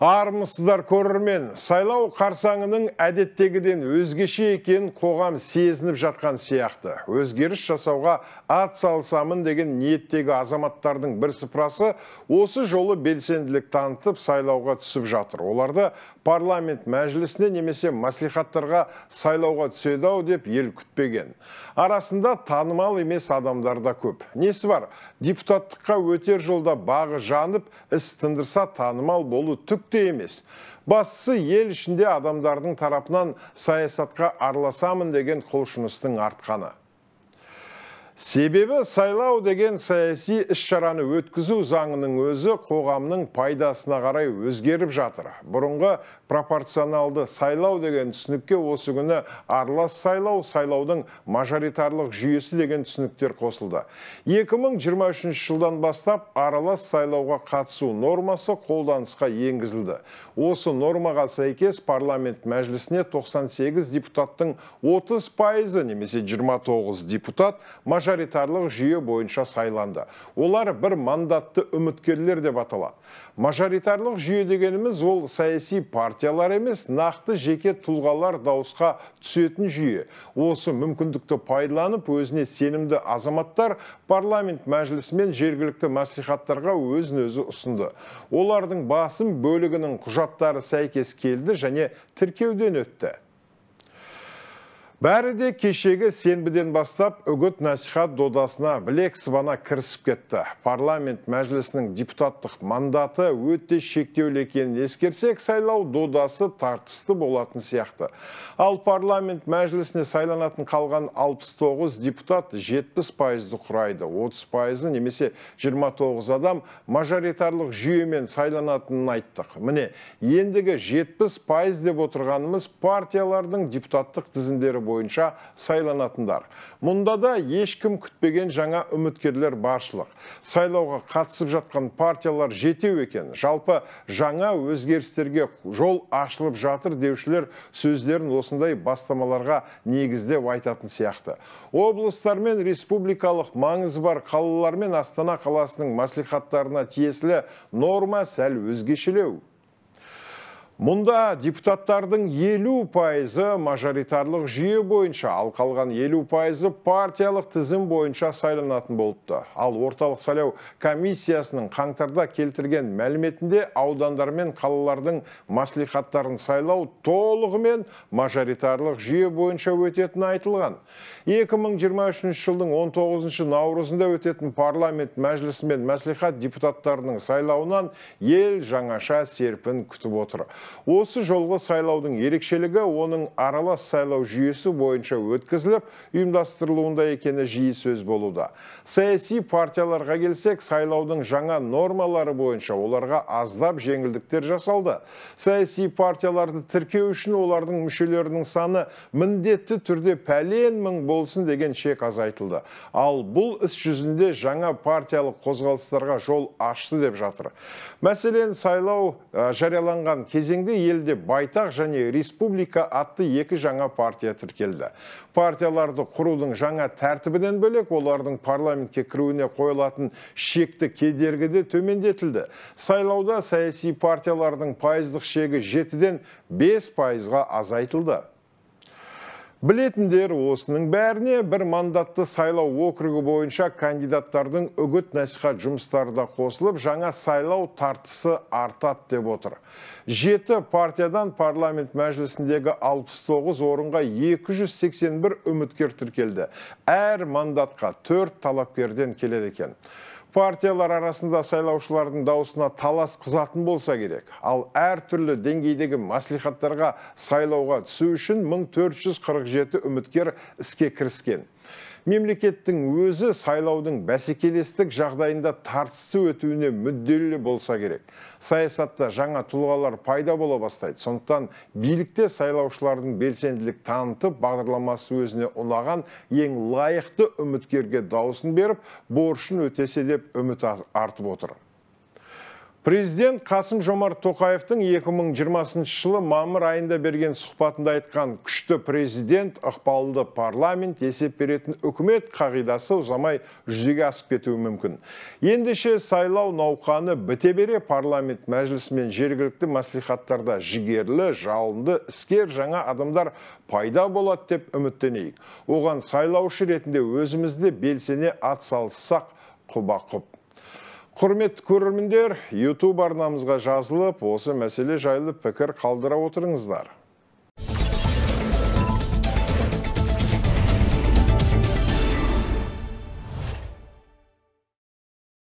армысыздар көрірмен, сайлау қарсаңының әдеттегіден өзгеше екен қоғам сезініп жатқан сияқты өзгеріс жасауға ат салысамын деген ниеттегі азаматтардың бір бірсыпырасы осы жолы белсенділік танытып сайлауға түсіп жатыр оларды парламент мәжілісіне немесе мәслихаттарға сайлауға түседі деп ел күтпеген арасында танымал емес адамдарда да көп несі бар депутаттыққа өтер жолда бағы жанып іс тындырса танымал болу түк түкте емес бастысы ел ішінде адамдардың тарапынан саясатқа араласамын деген құлшыныстың артқаны себебі сайлау деген саяси іс шараны өткізу заңының өзі қоғамның пайдасына қарай өзгеріп жатыр бұрынғы пропорционалды сайлау деген түсінікке осы күні аралас сайлау сайлаудың мажоритарлық жүйесі деген түсініктер қосылды 2023 жылдан бастап аралас сайлауға қатысу нормасы қолданысқа енгізілді осы нормаға сәйкес парламент мәжілісіне 98 депутаттың 30 пайызы немесе 29 депутат мажоритарлық жүйе бойынша сайланды олар бір мандатты үміткерлер деп аталады мажоритарлық жүйе дегеніміз ол саяси партиялар емес нақты жеке тұлғалар дауысқа түсетін жүйе осы мүмкіндікті пайдаланып өзіне сенімді азаматтар парламент мәжілісі мен жергілікті мәслихаттарға өзін өзі ұсынды олардың басым бөлігінің құжаттары сәйкес келді және тіркеуден өтті Бәрі де кешегі сенбіден бастап үгіт насихат додасына білек сыбана кірісіп кетті. Парламент мәжілісінің депутаттық мандаты өтте шектеулі екенін ескерсек, сайлау додасы тартысты болатын сияқты. Ал парламент мәжілісіне сайланатын қалған 69 депутат 70 пайызды құрайды. 30 пайызы немесе 29 адам мажоритарлық жүйемен сайланатынын айттық. Міне, ендігі 70 пайыз деп отырғанымыз партиялардың депутаттық тізімдері бойынша сайланатындар. Мұнда да ешкім күтпеген жаңа үміткерлер баршылық. Сайлауға қатысып жатқан партиялар жетеу екен. Жалпы жаңа өзгерістерге жол ашылып жатыр деушілер сөздерін осындай бастамаларға негіздеп айтатын сияқты. Облыстар мен республикалық маңызы бар қалалар мен Астана қаласының мәслихаттарына тиесілі норма сәл өзгешелеу Мұнда депутаттардың елу пайызы мажоритарлық жүйе бойынша, ал қалған елу пайызы партиялық тізім бойынша сайланатын болыпты. Ал орталық сайлау комиссиясының қаңтарда келтірген мәліметінде аудандар мен қалалардың маслихаттарын сайлау толығымен мажоритарлық жүйе бойынша өтетіні айтылған. 2023 жылдың 19 наурызында өтетін парламент мәжілісі мен мәслихат депутаттарының сайлауынан ел жаңаша серпін күтіп отыр. Осы жолғы сайлаудың ерекшелігі оның аралас сайлау жүйесі бойынша өткізіліп, үйімдастырылуында екені жиі сөз болуда. Саяси партияларға келсек, сайлаудың жаңа нормалары бойынша оларға аздап жеңілдіктер жасалды. Саяси партияларды тіркеу үшін олардың мүшелерінің саны міндетті түрде пәлен мың болсын деген шек азайтылды. Ал бұл іс жүзінде жаңа партиялық қозғалыстарға жол ашты деп жатыр. Мәселен, сайлау жарияланған кезең кезеңде елде байтақ және республика атты екі жаңа партия тіркелді партияларды құрудың жаңа тәртібінен бөлек олардың парламентке кіруіне қойылатын шекті кедергі де төмендетілді сайлауда саяси партиялардың пайыздық шегі жетіден бес пайызға азайтылды Білетіндер осының бәріне бір мандатты сайлау округі бойынша кандидаттардың үгіт насихат жұмыстары да қосылып, жаңа сайлау тартысы артат деп отыр. Жеті партиядан парламент мәжілісіндегі 69 орынға 281 үміткер тіркелді. Әр мандатқа 4 талапкерден келеді екен партиялар арасында сайлаушылардың дауысына талас қызатын болса керек ал түрлі деңгейдегі мәслихаттарға сайлауға түсу үшін 1447 үміткер іске кіріскен мемлекеттің өзі сайлаудың бәсекелестік жағдайында тартысты өтуіне мүдделі болса керек саясатта жаңа тұлғалар пайда бола бастайды сондықтан билікте сайлаушылардың белсенділік танытып бағдарламасы өзіне ұнаған ең лайықты үміткерге дауысын беріп борышын өтесе деп үміт артып отыр Президент Қасым Жомарт Тоқаевтың 2020 жылы мамыр айында берген сұхбатында айтқан күшті президент ықпалды парламент есеп беретін үкімет қағидасы ұзамай жүзеге асып кетуі мүмкін. Ендеше сайлау науқаны біте парламент мәжілісімен жергілікті мәслихаттарда жігерлі, жалынды, іскер жаңа адамдар пайда болады деп үміттенейік. Оған сайлаушы ретінде өзімізді белсене атсалыссақ құба құп құрметті көрермендер ютуб арнамызға жазылып осы мәселе жайлы пікір қалдыра отырыңыздар